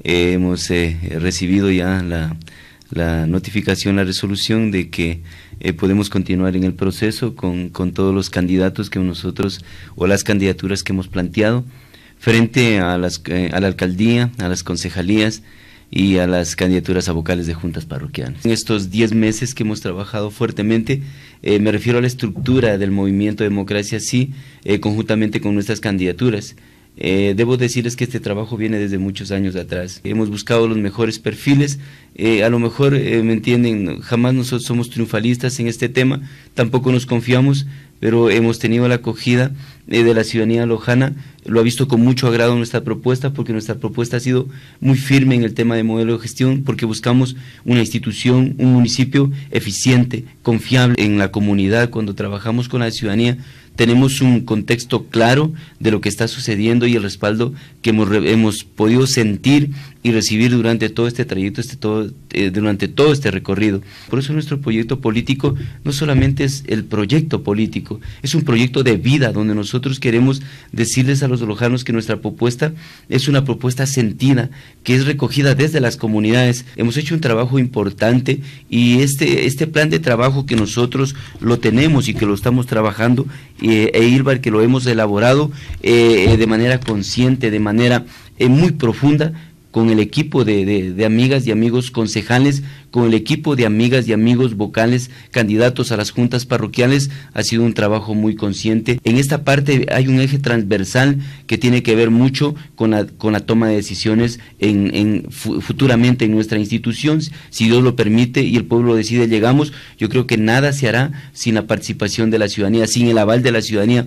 hemos eh, recibido ya la, notificación, la resolución de que eh, podemos continuar en el proceso con, todos los candidatos que nosotros o las candidaturas que hemos planteado frente a, las, eh, a la alcaldía, a las concejalías y a las candidaturas a vocales de juntas parroquiales. En estos 10 meses que hemos trabajado fuertemente, me refiero a la estructura del movimiento Democracia Sí, conjuntamente con nuestras candidaturas. Eh, debo decirles que este trabajo viene desde muchos años atrás. Hemos buscado los mejores perfiles. Eh, a lo mejor, eh, me entienden, jamás nosotros somos triunfalistas en este tema, tampoco nos confiamos, pero hemos tenido la acogida eh, de la ciudadanía lojana, lo ha visto con mucho agrado nuestra propuesta, porque nuestra propuesta ha sido muy firme en el tema de modelo de gestión, porque buscamos una institución, un municipio eficiente, confiable en la comunidad, cuando trabajamos con la ciudadanía tenemos un contexto claro de lo que está sucediendo y el respaldo que hemos, hemos podido sentir y recibir durante todo este trayecto, este todo, eh, durante todo este recorrido. Por eso nuestro proyecto político no solamente es el proyecto político, es un proyecto de vida donde nosotros queremos decirles a los lojanos que nuestra propuesta es una propuesta sentida, que es recogida desde las comunidades. Hemos hecho un trabajo importante y este, este plan de trabajo que nosotros lo tenemos y que lo estamos trabajando, eh, e Irbar que lo hemos elaborado eh, de manera consciente, de manera muy profunda, con el equipo de, de, amigas y amigos concejales, con el equipo de amigas y amigos vocales, candidatos a las juntas parroquiales. Ha sido un trabajo muy consciente. En esta parte hay un eje transversal que tiene que ver mucho con la, con la toma de decisiones en, en, futuramente en nuestra institución. Si Dios lo permite y el pueblo decide, llegamos. Yo creo que nada se hará sin la participación de la ciudadanía, sin el aval de la ciudadanía.